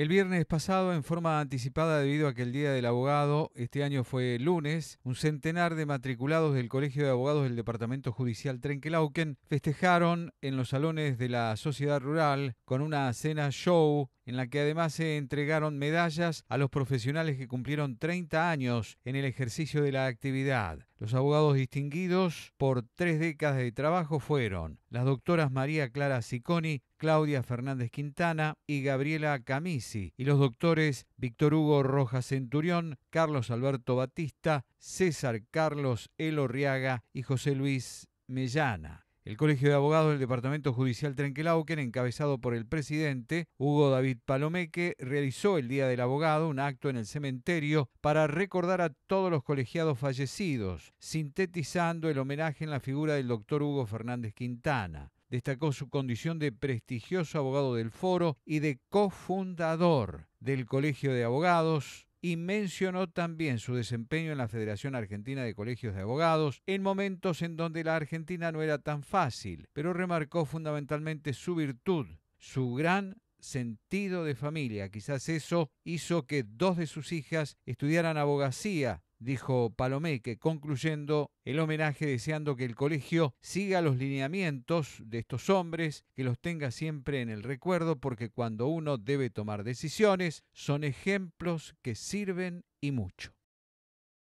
El viernes pasado, en forma anticipada debido a que el Día del Abogado este año fue lunes, un centenar de matriculados del Colegio de Abogados del Departamento Judicial trenkelauken festejaron en los salones de la sociedad rural con una cena show en la que además se entregaron medallas a los profesionales que cumplieron 30 años en el ejercicio de la actividad. Los abogados distinguidos por tres décadas de trabajo fueron las doctoras María Clara Sicconi, Claudia Fernández Quintana y Gabriela Camisi, y los doctores Víctor Hugo Rojas Centurión, Carlos Alberto Batista, César Carlos Elorriaga y José Luis Mellana. El Colegio de Abogados del Departamento Judicial Trenquelauquen, encabezado por el presidente Hugo David Palomeque, realizó el Día del Abogado un acto en el cementerio para recordar a todos los colegiados fallecidos, sintetizando el homenaje en la figura del doctor Hugo Fernández Quintana. Destacó su condición de prestigioso abogado del foro y de cofundador del Colegio de Abogados y mencionó también su desempeño en la Federación Argentina de Colegios de Abogados en momentos en donde la Argentina no era tan fácil, pero remarcó fundamentalmente su virtud, su gran sentido de familia. Quizás eso hizo que dos de sus hijas estudiaran abogacía dijo Palomeque, concluyendo el homenaje deseando que el colegio siga los lineamientos de estos hombres, que los tenga siempre en el recuerdo, porque cuando uno debe tomar decisiones, son ejemplos que sirven y mucho.